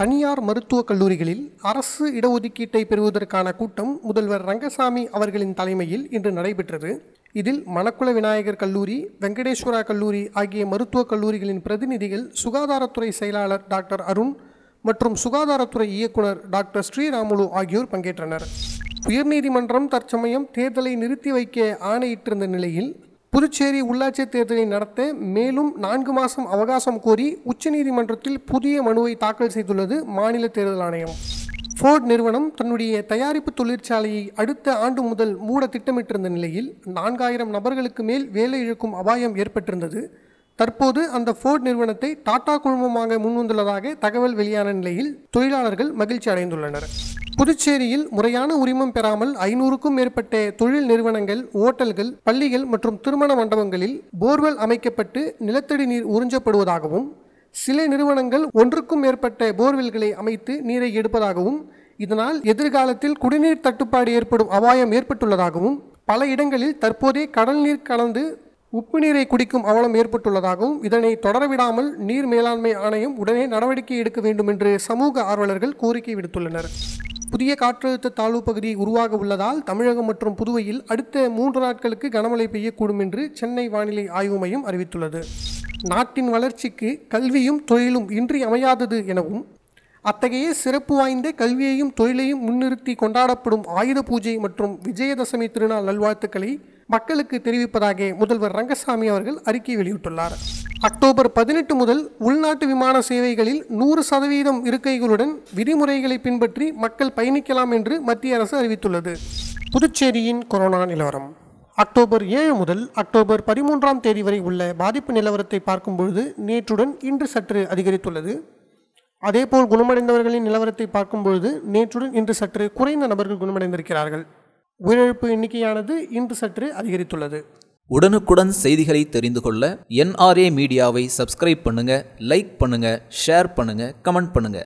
தனியார் மருத்துவக் கல்லூரிகளில் அரசு இடஒதுக்கீட்டை பெறுவதற்கான கூட்டம் முதல்வர் ரங்கசாமி அவர்களின் தலைமையில் இன்று நடைபெற்றது இதில் மணக்குள விநாயகர் கல்லூரி வெங்கடேஸ்வரா கல்லூரி ஆகிய மருத்துவக் கல்லூரிகளின் பிரதிநிதிகள் சுகாதாரத்துறை செயலாளர் டாக்டர் அருண் மற்றும் சுகாதாரத்துறை இயக்குனர் டாக்டர் ஸ்ரீராமுலு ஆகியோர் பங்கேற்றனர் உயர்நீதிமன்றம் தற்சமயம் தேர்தலை நிறுத்தி வைக்க ஆணையிட்டிருந்த நிலையில் புதுச்சேரி உள்ளாட்சி தேர்தலை நடத்த மேலும் நான்கு மாதம் அவகாசம் கோரி உச்சநீதிமன்றத்தில் புதிய மனுவை தாக்கல் செய்துள்ளது மாநில தேர்தல் ஆணையம் ஃபோர்ட் நிறுவனம் தன்னுடைய தயாரிப்பு தொழிற்சாலையை அடுத்த ஆண்டு முதல் மூட திட்டமிட்டிருந்த நிலையில் நான்காயிரம் நபர்களுக்கு மேல் வேலை இழக்கும் அபாயம் ஏற்பட்டிருந்தது தற்போது அந்த ஃபோர்ட் நிறுவனத்தை டாடா குழுமமாக முன்வந்துள்ளதாக தகவல் வெளியான நிலையில் தொழிலாளர்கள் மகிழ்ச்சி அடைந்துள்ளனர் புதுச்சேரியில் முறையான உரிமம் பெறாமல் ஐநூறுக்கும் மேற்பட்ட தொழில் நிறுவனங்கள் ஓட்டல்கள் பள்ளிகள் மற்றும் திருமண மண்டபங்களில் போர்வெல் அமைக்கப்பட்டு நிலத்தடி நீர் உறிஞ்சப்படுவதாகவும் சில நிறுவனங்கள் ஒன்றுக்கும் மேற்பட்ட போர்வெல்களை அமைத்து நீரை எடுப்பதாகவும் இதனால் எதிர்காலத்தில் குடிநீர் தட்டுப்பாடு ஏற்படும் அபாயம் ஏற்பட்டுள்ளதாகவும் பல இடங்களில் தற்போதே கடல் நீர் கலந்து உப்பு நீரை குடிக்கும் அவலம் ஏற்பட்டுள்ளதாகவும் இதனை தொடரவிடாமல் நீர் மேலாண்மை ஆணையம் உடனே நடவடிக்கை எடுக்க வேண்டும் என்று சமூக ஆர்வலர்கள் கோரிக்கை விடுத்துள்ளனர் புதிய காற்றழுத்த தாழ்வு பகுதி உருவாக உள்ளதால் தமிழகம் மற்றும் புதுவையில் அடுத்த மூன்று நாட்களுக்கு கனமழை பெய்யக்கூடும் என்று சென்னை வானிலை ஆய்வு மையம் அறிவித்துள்ளது நாட்டின் வளர்ச்சிக்கு கல்வியும் தொழிலும் இன்றி அமையாதது எனவும் அத்தகைய சிறப்பு வாய்ந்த கல்வியையும் தொழிலையும் முன்னிறுத்தி கொண்டாடப்படும் ஆயுத பூஜை மற்றும் விஜயதசமி திருநாள் நல்வாழ்த்துக்களை மக்களுக்கு தெரிவிப்பதாக முதல்வர் ரங்கசாமி அவர்கள் அறிக்கை வெளியிட்டுள்ளார் அக்டோபர் பதினெட்டு முதல் உள்நாட்டு விமான சேவைகளில் நூறு சதவீதம் இருக்கைகளுடன் விதிமுறைகளை பின்பற்றி மக்கள் பயணிக்கலாம் என்று மத்திய அரசு அறிவித்துள்ளது புதுச்சேரியின் கொரோனா நிலவரம் அக்டோபர் ஏழு முதல் அக்டோபர் பதிமூன்றாம் தேதி வரை உள்ள பாதிப்பு நிலவரத்தை பார்க்கும்பொழுது நேற்றுடன் இன்று சற்று அதிகரித்துள்ளது அதேபோல் குணமடைந்தவர்களின் நிலவரத்தை பார்க்கும்பொழுது நேற்றுடன் இன்று சற்று குறைந்த நபர்கள் குணமடைந்திருக்கிறார்கள் உயிரிழப்பு எண்ணிக்கையானது இன்று சற்று அதிகரித்துள்ளது உடனுக்குடன் செய்திகளை தெரிந்து கொள்ள என்ஆர்ஏ மீடியாவை சப்ஸ்கிரைப் பண்ணுங்க லைக் பண்ணுங்க ஷேர் பண்ணுங்க கமெண்ட் பண்ணுங்க